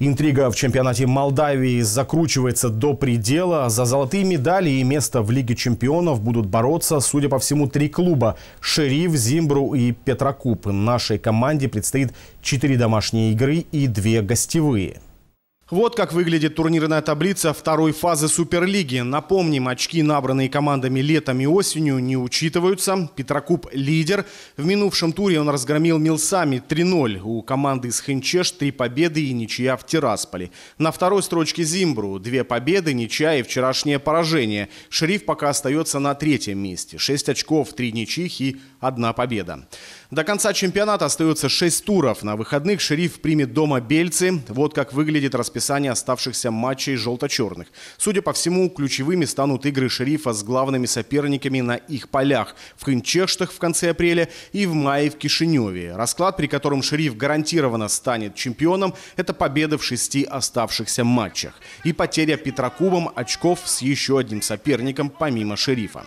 Интрига в чемпионате Молдавии закручивается до предела. За золотые медали и место в Лиге чемпионов будут бороться, судя по всему, три клуба – Шериф, Зимбру и Петрокуб. Нашей команде предстоит четыре домашние игры и две гостевые. Вот как выглядит турнирная таблица второй фазы Суперлиги. Напомним, очки, набранные командами летом и осенью, не учитываются. Петрокуб – лидер. В минувшем туре он разгромил Милсами 3-0. У команды из Хенчеш три победы и ничья в Тирасполе. На второй строчке Зимбру – две победы, ничья и вчерашнее поражение. Шериф пока остается на третьем месте. Шесть очков, три ничьих и одна победа. До конца чемпионата остается шесть туров. На выходных Шериф примет дома Бельцы. Вот как выглядит расписание расписание оставшихся матчей желто-черных. Судя по всему, ключевыми станут игры шерифа с главными соперниками на их полях в Хинчештах в конце апреля и в мае в Кишиневе. Расклад, при котором шериф гарантированно станет чемпионом, это победа в шести оставшихся матчах и потеря Петракубом очков с еще одним соперником помимо шерифа.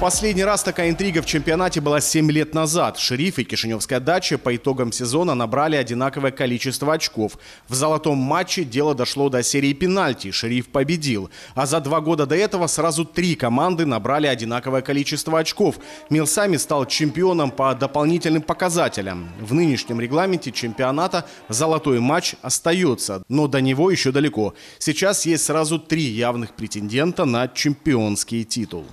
Последний раз такая интрига в чемпионате была 7 лет назад. Шериф и Кишиневская дача по итогам сезона набрали одинаковое количество очков. В золотом матче дело дошло до серии пенальти. Шериф победил. А за два года до этого сразу три команды набрали одинаковое количество очков. Милсами стал чемпионом по дополнительным показателям. В нынешнем регламенте чемпионата золотой матч остается, но до него еще далеко. Сейчас есть сразу три явных претендента на чемпионский титул.